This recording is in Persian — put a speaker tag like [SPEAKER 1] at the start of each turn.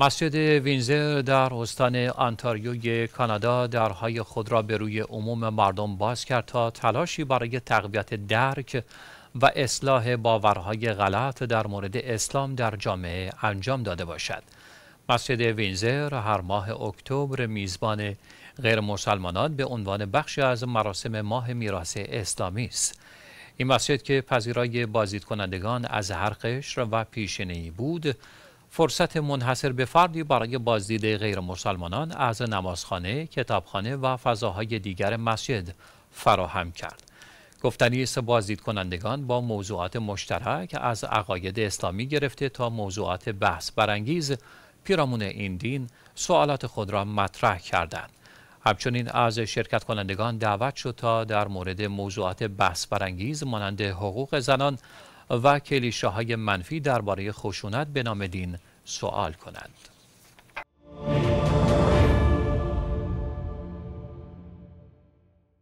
[SPEAKER 1] مسجد وینزر در استان آنتاریوی کانادا درهای خود را به روی عموم مردم باز کرد تا تلاشی برای تقویت درک و اصلاح باورهای غلط در مورد اسلام در جامعه انجام داده باشد. مسجد وینزر هر ماه اکتبر میزبان غیر مسلمانان به عنوان بخشی از مراسم ماه میراث اسلامی است. این مسجد که پذیرای بازدید کنندگان از هر قشر و پیشینه‌ای بود، فرصت منحصر به فردی برای بازدید غیر مسلمانان از نمازخانه، کتابخانه و فضاهای دیگر مسجد فراهم کرد. گفتنی است بازدید کنندگان با موضوعات مشترک از عقاید اسلامی گرفته تا موضوعات بحث برانگیز پیرامون این دین سوالات خود را مطرح کردند. همچنین از شرکت کنندگان دعوت شد تا در مورد موضوعات بحث برانگیز مانند حقوق زنان و کلیشه های منفی درباره خشونت به نام دین سوال کنند.